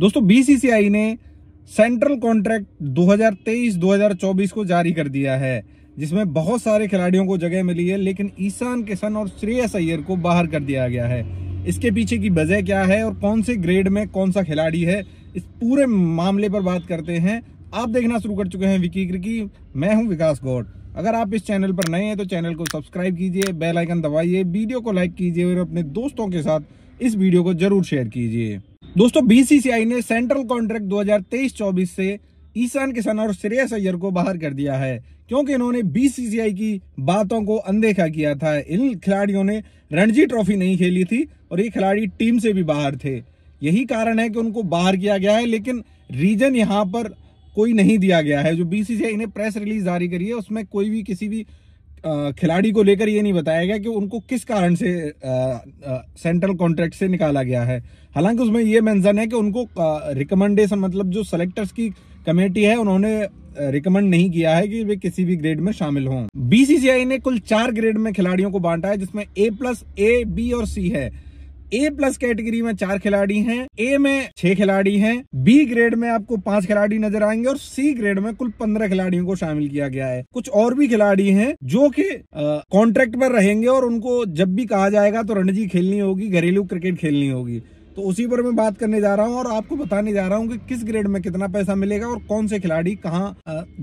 दोस्तों बीसीसीआई ने central contract 2023-2024 को जारी कर दिया है जिसमें बहुत सारे खिलाड़ियों को जगह मिली है लेकिन ईशान किशन और श्रेयस अय्यर को बाहर कर दिया गया है इसके पीछे की वजह क्या है और कौन से ग्रेड में कौन सा खिलाड़ी है इस पूरे मामले पर बात करते हैं आप देखना शुरू कर चुके हैं विकी क्रिकी मैं हूं विकास गौड़ अगर आप इस चैनल पर नए हैं तो चैनल को सब्सक्राइब कीजिए बेल आइकन दबाइए वीडियो को लाइक कीजिए और अपने दोस्तों के साथ इस वीडियो को जरूर शेयर कीजिए दोस्तों बीसीसीआई ने सेंट्रल कॉन्ट्रैक्ट 2023-24 से ईशान किशन और श्रेयस अय्यर को बाहर कर दिया है क्योंकि इन्होंने बीसीसीआई की बातों को अनदेखा किया था इन खिलाड़ियों ने रणजी ट्रॉफी नहीं खेली थी और ये खिलाड़ी टीम से भी बाहर थे यही कारण है कि उनको बाहर किया गया है लेकिन रीजन यहाँ पर कोई नहीं दिया गया है जो बीसीसीआई ने प्रेस रिलीज जारी करी है उसमें कोई भी किसी भी खिलाड़ी को लेकर ये नहीं बताया गया कि उनको किस कारण से सेंट्रल कॉन्ट्रैक्ट से निकाला गया है हालांकि उसमें ये मेंशन है कि उनको रिकमेंडेशन मतलब जो सेलेक्टर्स की कमेटी है उन्होंने रिकमेंड नहीं किया है कि वे किसी भी ग्रेड में शामिल हों बीसीसीआई ने कुल चार ग्रेड में खिलाड़ियों को बांटा है जिसमें ए प्लस ए बी और सी है ए प्लस कैटेगरी में चार खिलाड़ी हैं ए में छह खिलाड़ी हैं बी ग्रेड में आपको पांच खिलाड़ी नजर आएंगे और सी ग्रेड में कुल पंद्रह खिलाड़ियों को शामिल किया गया है कुछ और भी खिलाड़ी हैं जो कि कॉन्ट्रैक्ट पर रहेंगे और उनको जब भी कहा जाएगा तो रणजी खेलनी होगी घरेलू क्रिकेट खेलनी होगी तो उसी पर मैं बात करने जा रहा हूँ और आपको बताने जा रहा हूँ कि किस ग्रेड में कितना पैसा मिलेगा और कौन से खिलाड़ी कहाँ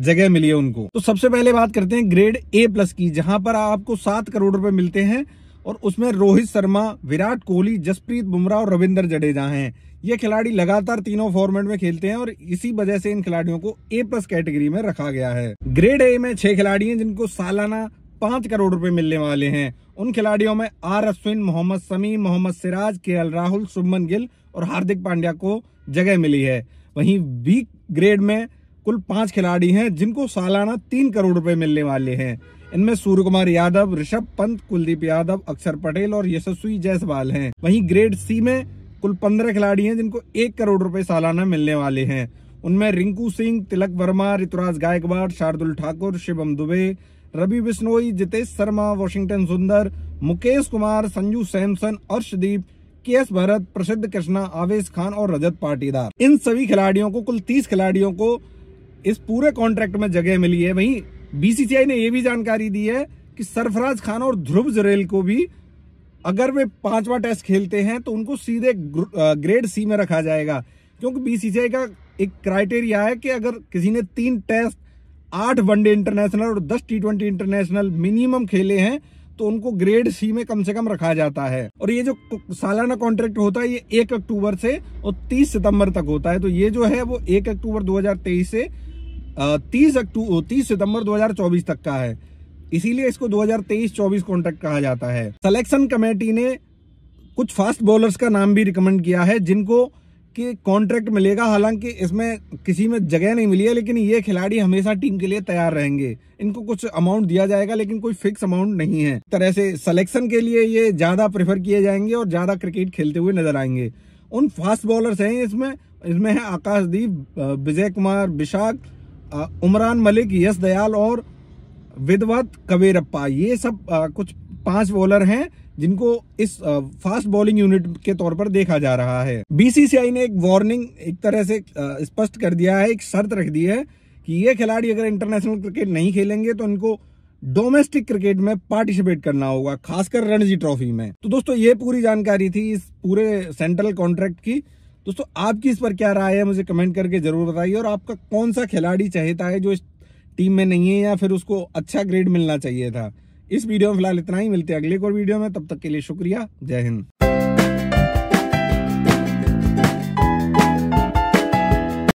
जगह मिली है उनको तो सबसे पहले बात करते हैं ग्रेड ए प्लस की जहां पर आपको सात करोड़ रुपए मिलते हैं और उसमें रोहित शर्मा विराट कोहली जसप्रीत बुमराह और रविंदर जडेजा हैं ये खिलाड़ी लगातार तीनों फॉर्मेट में खेलते हैं और इसी वजह से इन खिलाड़ियों को ए प्लस कैटेगरी में रखा गया है ग्रेड ए में छह खिलाड़ी हैं जिनको सालाना पांच करोड़ रुपए मिलने वाले हैं उन खिलाड़ियों में आर अश्विन मोहम्मद समी मोहम्मद सिराज के राहुल शुभमन गिल और हार्दिक पांड्या को जगह मिली है वहीं बी ग्रेड में कुल पांच खिलाड़ी हैं जिनको सालाना तीन करोड़ रुपए मिलने वाले हैं इनमें सूर्य कुमार यादव ऋषभ पंत कुलदीप यादव अक्षर पटेल और यशस्वी जायसवाल हैं वहीं ग्रेड सी में कुल पंद्रह खिलाड़ी हैं जिनको एक करोड़ रुपए सालाना मिलने वाले हैं उनमें रिंकू सिंह तिलक वर्मा ऋतुराज गायकवाड़ शार्दुल ठाकुर शिवम दुबे रवि बिश्नोई जितेश शर्मा वॉशिंगटन सुंदर मुकेश कुमार संजू सैमसन अर्षदीप के एस भरत प्रसिद्ध कृष्णा आवेश खान और रजत पाटीदार इन सभी खिलाड़ियों को कुल तीस खिलाड़ियों को इस पूरे कॉन्ट्रैक्ट में जगह मिली है वहीं बीसीसीआई ने यह भी जानकारी दी है कि सरफराज खान और ध्रुव जरेल को भी अगर वे पांचवा टेस्ट खेलते हैं तो उनको सीधे ग्रेड सी में रखा जाएगा क्योंकि बीसीसीआई का एक क्राइटेरिया है कि अगर किसी ने तीन टेस्ट आठ वनडे इंटरनेशनल और दस टी ट्वेंटी इंटरनेशनल मिनिमम खेले हैं तो उनको ग्रेड सी में कम से कम रखा जाता है और ये जो सालाना कॉन्ट्रैक्ट होता है ये एक अक्टूबर से और तीस सितंबर तक होता है तो ये जो है वो एक अक्टूबर 2023 से तीस अक्टूबर तीस सितंबर 2024 तक का है इसीलिए इसको 2023-24 कॉन्ट्रैक्ट कहा जाता है सिलेक्शन कमेटी ने कुछ फास्ट बॉलर्स का नाम भी रिकमेंड किया है जिनको कि कॉन्ट्रैक्ट मिलेगा हालांकि इसमें किसी में जगह नहीं मिली है लेकिन ये खिलाड़ी हमेशा टीम के लिए तैयार रहेंगे इनको कुछ अमाउंट दिया जाएगा लेकिन कोई फिक्स अमाउंट नहीं है तरह से सिलेक्शन के लिए ये ज़्यादा प्रेफर किए जाएंगे और ज़्यादा क्रिकेट खेलते हुए नजर आएंगे उन फास्ट बॉलर्स हैं इसमें इसमें है आकाशदीप विजय कुमार विशाख उमरान मलिक यश दयाल और विधवत कवेरप्पा ये सब आ, कुछ पांच बॉलर हैं जिनको इस आ, फास्ट बॉलिंग यूनिट के तौर पर देखा जा रहा है बीसीसीआई ने एक वार्निंग एक तरह से स्पष्ट कर दिया है एक शर्त रख दी है कि ये खिलाड़ी अगर इंटरनेशनल क्रिकेट नहीं खेलेंगे तो इनको डोमेस्टिक क्रिकेट में पार्टिसिपेट करना होगा खासकर रणजी ट्रॉफी में तो दोस्तों ये पूरी जानकारी थी इस पूरे सेंट्रल कॉन्ट्रैक्ट की दोस्तों आपकी इस पर क्या राय है मुझे कमेंट करके जरूर बताइए और आपका कौन सा खिलाड़ी चाहता है जो इस टीम में नहीं है या फिर उसको अच्छा ग्रेड मिलना चाहिए था इस वीडियो में फिलहाल इतना ही मिलते हैं अगले और वीडियो में तब तक के लिए शुक्रिया जय हिंद